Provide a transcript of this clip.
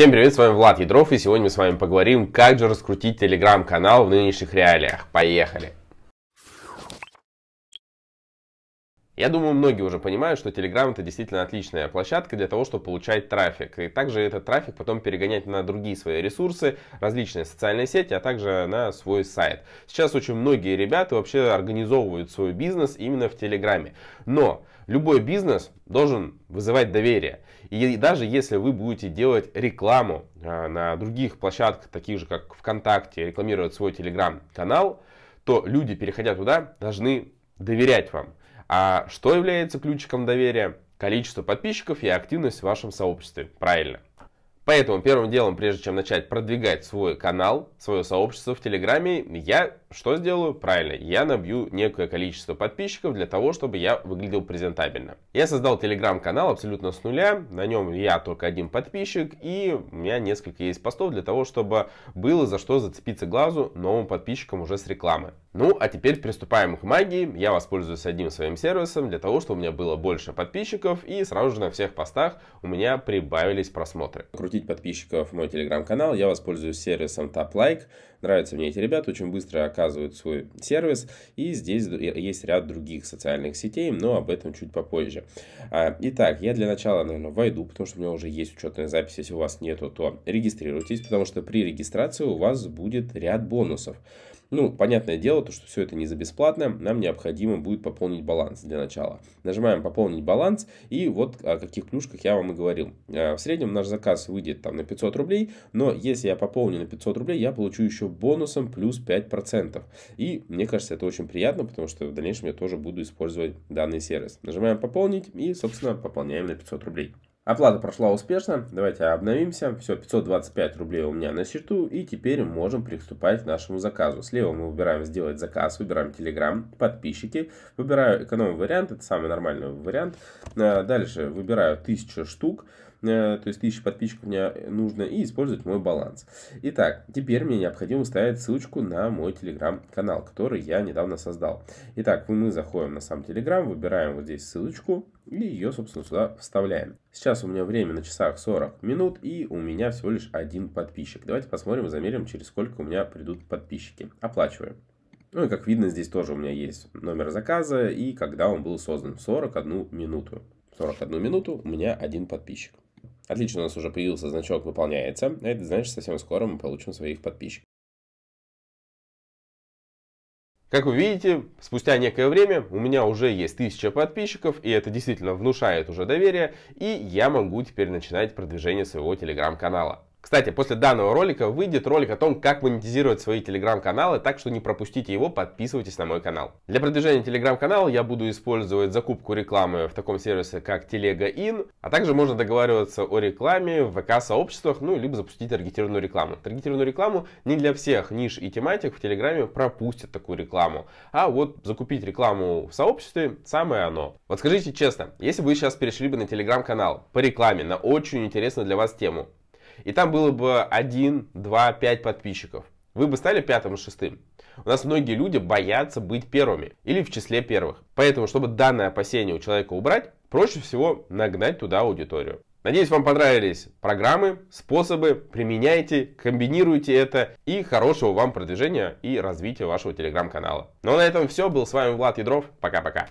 Всем привет, с вами Влад Ядров, и сегодня мы с вами поговорим, как же раскрутить телеграм-канал в нынешних реалиях. Поехали! Я думаю, многие уже понимают, что Telegram это действительно отличная площадка для того, чтобы получать трафик. И также этот трафик потом перегонять на другие свои ресурсы, различные социальные сети, а также на свой сайт. Сейчас очень многие ребята вообще организовывают свой бизнес именно в Телеграме. Но любой бизнес должен вызывать доверие. И даже если вы будете делать рекламу а, на других площадках, таких же как ВКонтакте, рекламировать свой Телеграм-канал, то люди, переходя туда, должны доверять вам. А что является ключиком доверия? Количество подписчиков и активность в вашем сообществе. Правильно. Поэтому первым делом, прежде чем начать продвигать свой канал, свое сообщество в Телеграме, я что сделаю? Правильно, я набью некое количество подписчиков для того, чтобы я выглядел презентабельно. Я создал Телеграм-канал абсолютно с нуля, на нем я только один подписчик, и у меня несколько есть постов для того, чтобы было за что зацепиться глазу новым подписчикам уже с рекламы. Ну, а теперь приступаем к магии. Я воспользуюсь одним своим сервисом для того, чтобы у меня было больше подписчиков, и сразу же на всех постах у меня прибавились просмотры. Крутить подписчиков в мой телеграм-канал, я воспользуюсь сервисом TapLike. Нравятся мне эти ребята, очень быстро оказывают свой сервис, и здесь есть ряд других социальных сетей, но об этом чуть попозже. А, итак, я для начала, наверное, войду, потому что у меня уже есть учетная запись, если у вас нету, то регистрируйтесь, потому что при регистрации у вас будет ряд бонусов. Ну, понятное дело, то, что все это не за бесплатное. нам необходимо будет пополнить баланс для начала. Нажимаем «Пополнить баланс», и вот о каких плюшках я вам и говорил. Э, в среднем наш заказ выйдет там на 500 рублей, но если я пополню на 500 рублей, я получу еще бонусом плюс 5%. И мне кажется, это очень приятно, потому что в дальнейшем я тоже буду использовать данный сервис. Нажимаем «Пополнить» и, собственно, пополняем на 500 рублей. Оплата прошла успешно. Давайте обновимся. Все, 525 рублей у меня на счету. И теперь можем приступать к нашему заказу. Слева мы выбираем сделать заказ, выбираем Telegram, подписчики. Выбираю эконом вариант, это самый нормальный вариант. Э, дальше выбираю 1000 штук. Э, то есть 1000 подписчиков мне э, нужно, и использовать мой баланс. Итак, теперь мне необходимо ставить ссылочку на мой телеграм-канал, который я недавно создал. Итак, мы заходим на сам телеграм, выбираем вот здесь ссылочку и ее, собственно, сюда вставляем. Сейчас у меня время на часах 40 минут и у меня всего лишь один подписчик. Давайте посмотрим и замерим, через сколько у меня придут подписчики. Оплачиваем. Ну и как видно, здесь тоже у меня есть номер заказа и когда он был создан. 41 минуту. 41 минуту у меня один подписчик. Отлично, у нас уже появился значок «Выполняется». Это значит, совсем скоро мы получим своих подписчиков. Как вы видите, спустя некое время у меня уже есть 1000 подписчиков, и это действительно внушает уже доверие, и я могу теперь начинать продвижение своего телеграм-канала. Кстати, после данного ролика выйдет ролик о том, как монетизировать свои телеграм-каналы, так что не пропустите его, подписывайтесь на мой канал. Для продвижения телеграм-канала я буду использовать закупку рекламы в таком сервисе, как Телега.ин, а также можно договариваться о рекламе в ВК-сообществах, ну, либо запустить таргетированную рекламу. Таргетированную рекламу не для всех ниш и тематик в Телеграме пропустят такую рекламу, а вот закупить рекламу в сообществе самое оно. Вот скажите честно, если бы вы сейчас перешли бы на телеграм-канал по рекламе на очень интересную для вас тему, и там было бы 1, 2, 5 подписчиков. Вы бы стали пятым и шестым. У нас многие люди боятся быть первыми или в числе первых. Поэтому, чтобы данное опасение у человека убрать, проще всего нагнать туда аудиторию. Надеюсь, вам понравились программы, способы. Применяйте, комбинируйте это. И хорошего вам продвижения и развития вашего телеграм-канала. Ну а на этом все. Был с вами Влад Ядров. Пока-пока.